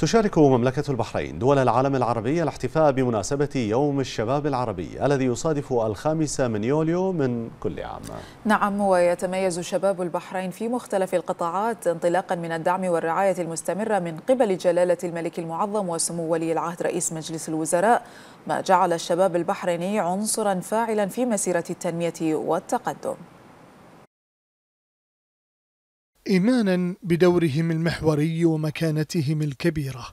تشارك مملكة البحرين دول العالم العربي الاحتفاء بمناسبة يوم الشباب العربي الذي يصادف الخامس من يوليو من كل عام نعم ويتميز شباب البحرين في مختلف القطاعات انطلاقا من الدعم والرعاية المستمرة من قبل جلالة الملك المعظم وسمو ولي العهد رئيس مجلس الوزراء ما جعل الشباب البحريني عنصرا فاعلا في مسيرة التنمية والتقدم إيمانا بدورهم المحوري ومكانتهم الكبيرة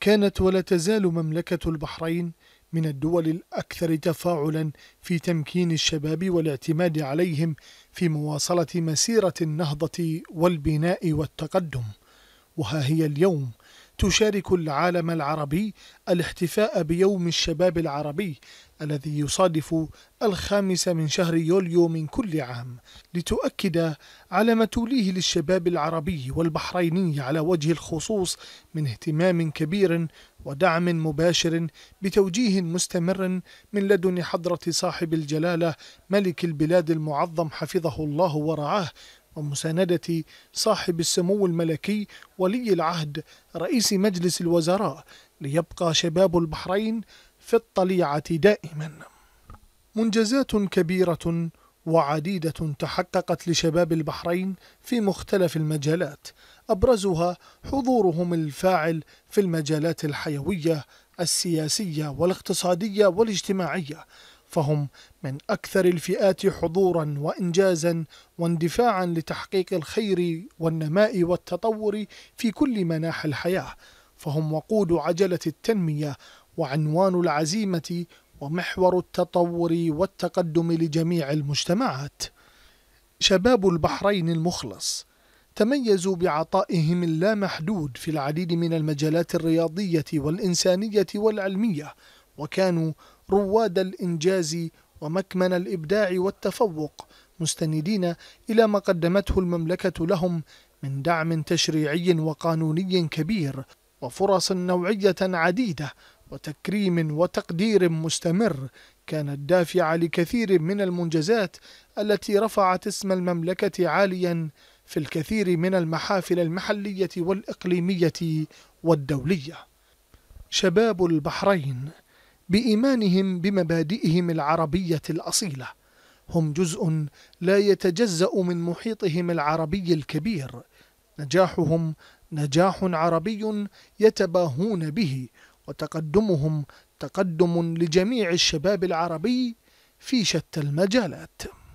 كانت ولا تزال مملكة البحرين من الدول الأكثر تفاعلا في تمكين الشباب والاعتماد عليهم في مواصلة مسيرة النهضة والبناء والتقدم وها هي اليوم تشارك العالم العربي الاحتفاء بيوم الشباب العربي الذي يصادف الخامس من شهر يوليو من كل عام لتؤكد على ما توليه للشباب العربي والبحريني على وجه الخصوص من اهتمام كبير ودعم مباشر بتوجيه مستمر من لدن حضرة صاحب الجلالة ملك البلاد المعظم حفظه الله ورعاه ومساندة صاحب السمو الملكي ولي العهد رئيس مجلس الوزراء ليبقى شباب البحرين في الطليعة دائما منجزات كبيرة وعديدة تحققت لشباب البحرين في مختلف المجالات أبرزها حضورهم الفاعل في المجالات الحيوية السياسية والاقتصادية والاجتماعية فهم من أكثر الفئات حضورا وإنجازا واندفاعا لتحقيق الخير والنماء والتطور في كل مناحي الحياة فهم وقود عجلة التنمية وعنوان العزيمة ومحور التطور والتقدم لجميع المجتمعات شباب البحرين المخلص تميزوا بعطائهم اللامحدود في العديد من المجالات الرياضية والإنسانية والعلمية وكانوا رواد الإنجاز ومكمن الإبداع والتفوق مستندين إلى ما قدمته المملكة لهم من دعم تشريعي وقانوني كبير وفرص نوعية عديدة وتكريم وتقدير مستمر كانت دافعة لكثير من المنجزات التي رفعت اسم المملكة عاليا في الكثير من المحافل المحلية والإقليمية والدولية شباب البحرين بإيمانهم بمبادئهم العربية الأصيلة هم جزء لا يتجزأ من محيطهم العربي الكبير نجاحهم نجاح عربي يتباهون به وتقدمهم تقدم لجميع الشباب العربي في شتى المجالات